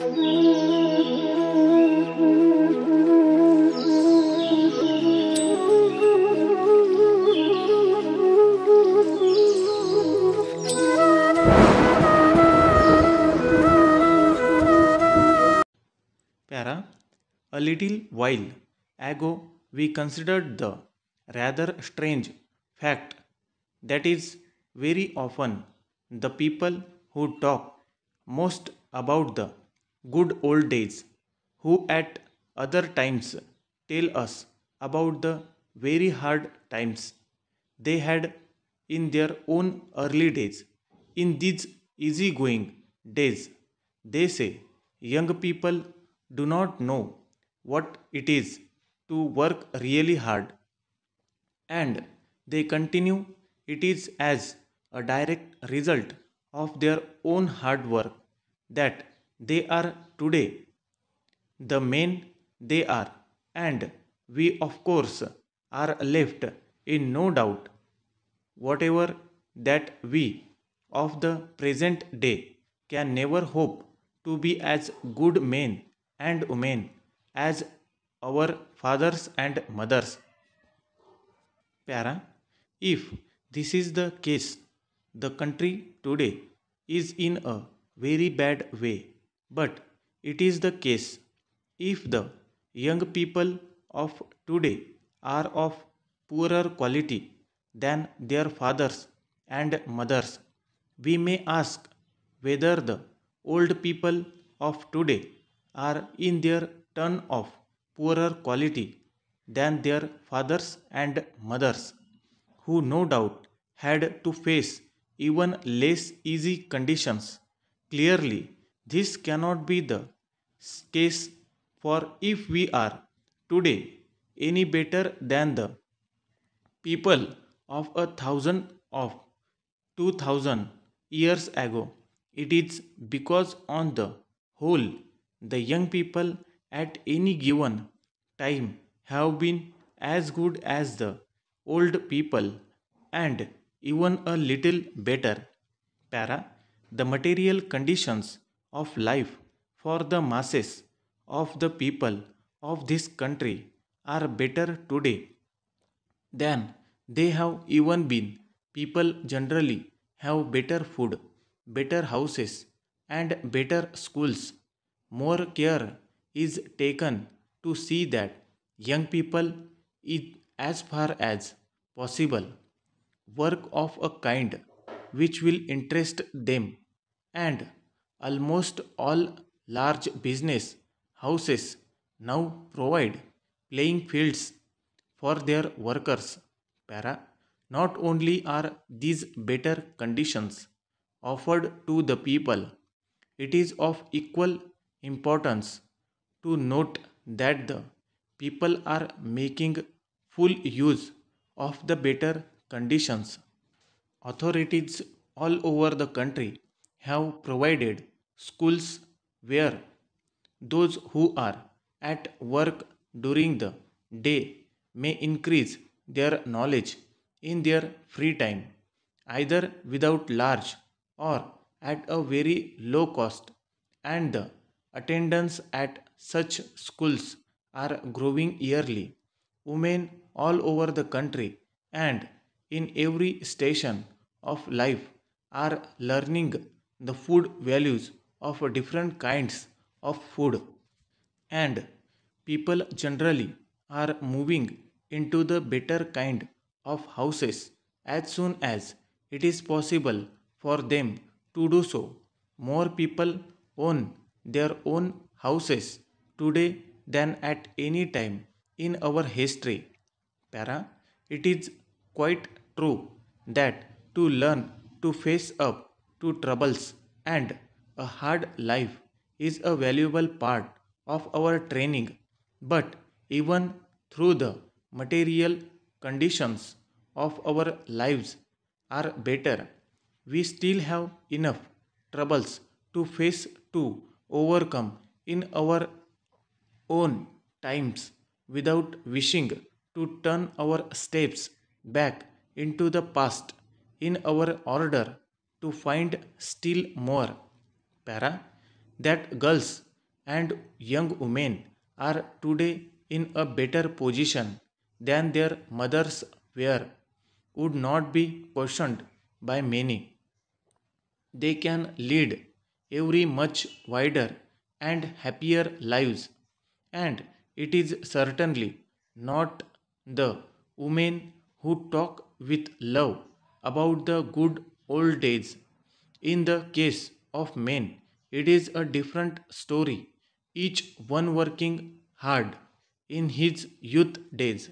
Para a little while ago we considered the rather strange fact that is very often the people who talk most about the good old days, who at other times tell us about the very hard times they had in their own early days. In these easygoing days, they say young people do not know what it is to work really hard. And they continue, it is as a direct result of their own hard work that they are today, the men they are, and we, of course, are left in no doubt whatever that we of the present day can never hope to be as good men and women as our fathers and mothers. Para, if this is the case, the country today is in a very bad way but it is the case if the young people of today are of poorer quality than their fathers and mothers. We may ask whether the old people of today are in their turn of poorer quality than their fathers and mothers, who no doubt had to face even less easy conditions. Clearly, this cannot be the case for if we are today any better than the people of a thousand of two thousand years ago. It is because on the whole the young people at any given time have been as good as the old people and even a little better. Para the material conditions of life for the masses of the people of this country are better today than they have even been. People generally have better food, better houses, and better schools. More care is taken to see that young people, as far as possible, work of a kind which will interest them and Almost all large business houses now provide playing fields for their workers. Para. Not only are these better conditions offered to the people, it is of equal importance to note that the people are making full use of the better conditions. Authorities all over the country have provided schools where those who are at work during the day may increase their knowledge in their free time, either without large or at a very low cost, and the attendance at such schools are growing yearly. Women all over the country and in every station of life are learning the food values of different kinds of food and people generally are moving into the better kind of houses as soon as it is possible for them to do so. More people own their own houses today than at any time in our history. Para, it is quite true that to learn to face up to troubles and a hard life is a valuable part of our training, but even through the material conditions of our lives are better, we still have enough troubles to face to overcome in our own times without wishing to turn our steps back into the past in our order to find still more para that girls and young women are today in a better position than their mothers were would not be questioned by many. They can lead every much wider and happier lives, and it is certainly not the women who talk with love about the good old days. In the case of men, it is a different story, each one working hard in his youth days